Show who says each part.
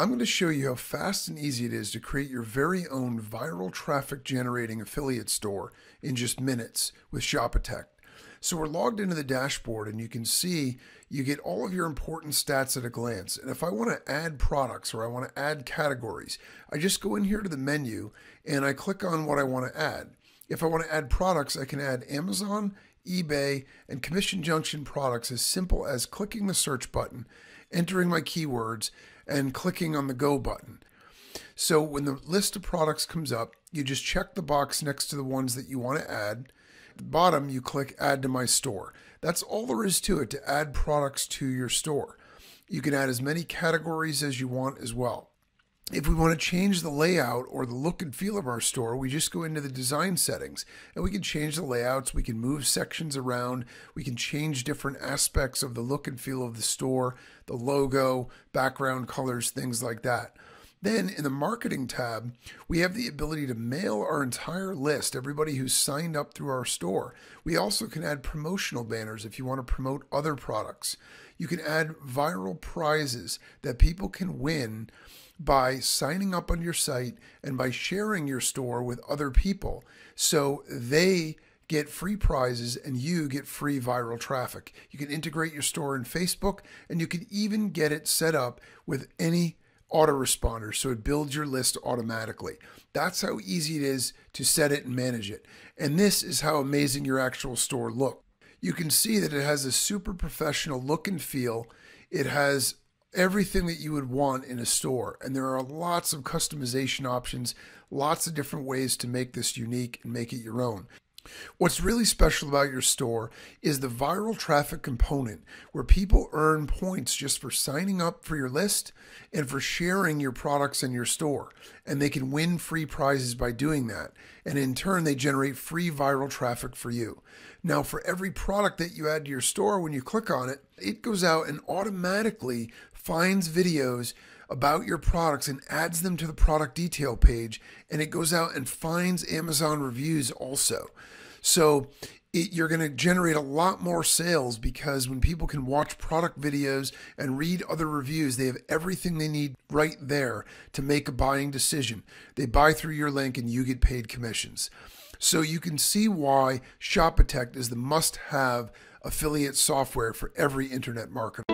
Speaker 1: I'm going to show you how fast and easy it is to create your very own viral traffic generating affiliate store in just minutes with Shop So we're logged into the dashboard and you can see you get all of your important stats at a glance. And if I want to add products or I want to add categories, I just go in here to the menu and I click on what I want to add. If I want to add products, I can add Amazon, eBay, and Commission Junction products as simple as clicking the search button, entering my keywords, and clicking on the go button. So when the list of products comes up, you just check the box next to the ones that you want to add. At the bottom, you click add to my store. That's all there is to it to add products to your store. You can add as many categories as you want as well if we want to change the layout or the look and feel of our store, we just go into the design settings and we can change the layouts, we can move sections around, we can change different aspects of the look and feel of the store, the logo, background colors, things like that. Then in the marketing tab, we have the ability to mail our entire list, everybody who's signed up through our store. We also can add promotional banners if you want to promote other products. You can add viral prizes that people can win by signing up on your site and by sharing your store with other people. So they get free prizes and you get free viral traffic. You can integrate your store in Facebook and you can even get it set up with any autoresponder. So it builds your list automatically. That's how easy it is to set it and manage it. And this is how amazing your actual store looks. You can see that it has a super professional look and feel. It has everything that you would want in a store. And there are lots of customization options, lots of different ways to make this unique and make it your own. What's really special about your store is the viral traffic component where people earn points just for signing up for your list and for sharing your products in your store. And they can win free prizes by doing that. And in turn, they generate free viral traffic for you. Now, for every product that you add to your store, when you click on it, it goes out and automatically finds videos about your products and adds them to the product detail page and it goes out and finds Amazon reviews also. So it, you're going to generate a lot more sales because when people can watch product videos and read other reviews, they have everything they need right there to make a buying decision. They buy through your link and you get paid commissions. So you can see why Shopitect is the must have affiliate software for every internet marketer.